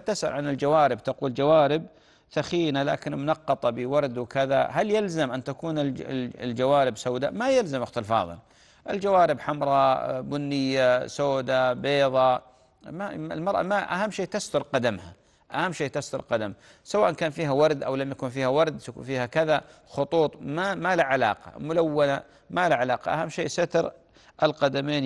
تسأل عن الجوارب تقول جوارب ثخينة لكن منقطة بورد وكذا هل يلزم أن تكون الجوارب سوداء ما يلزم أخت الفاضل الجوارب حمراء بنية سوداء بيضاء ما المرأة ما أهم شيء تستر قدمها أهم شيء تستر قدم سواء كان فيها ورد أو لم يكن فيها ورد فيها كذا خطوط ما, ما له علاقة ملونة ما له علاقة أهم شيء ستر القدمين